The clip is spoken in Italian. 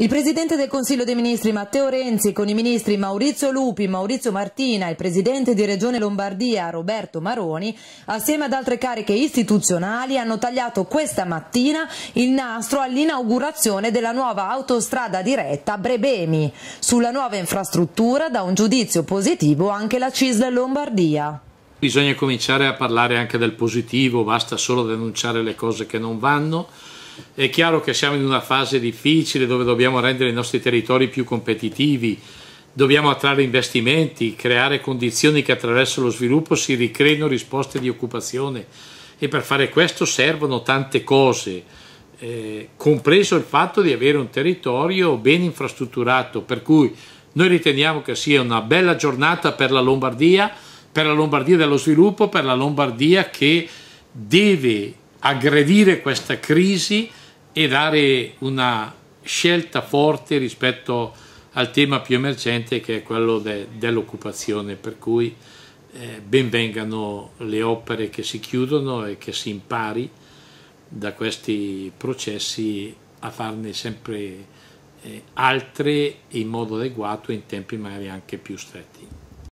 Il Presidente del Consiglio dei Ministri Matteo Renzi con i Ministri Maurizio Lupi, Maurizio Martina e Presidente di Regione Lombardia Roberto Maroni, assieme ad altre cariche istituzionali, hanno tagliato questa mattina il nastro all'inaugurazione della nuova autostrada diretta Brebemi. Sulla nuova infrastruttura dà un giudizio positivo anche la CISL Lombardia. Bisogna cominciare a parlare anche del positivo, basta solo denunciare le cose che non vanno. È chiaro che siamo in una fase difficile dove dobbiamo rendere i nostri territori più competitivi, dobbiamo attrarre investimenti, creare condizioni che attraverso lo sviluppo si ricreino risposte di occupazione e per fare questo servono tante cose, eh, compreso il fatto di avere un territorio ben infrastrutturato, per cui noi riteniamo che sia una bella giornata per la Lombardia, per la Lombardia dello sviluppo, per la Lombardia che deve aggredire questa crisi e dare una scelta forte rispetto al tema più emergente che è quello de, dell'occupazione, per cui eh, benvengano le opere che si chiudono e che si impari da questi processi a farne sempre eh, altre in modo adeguato e in tempi magari anche più stretti.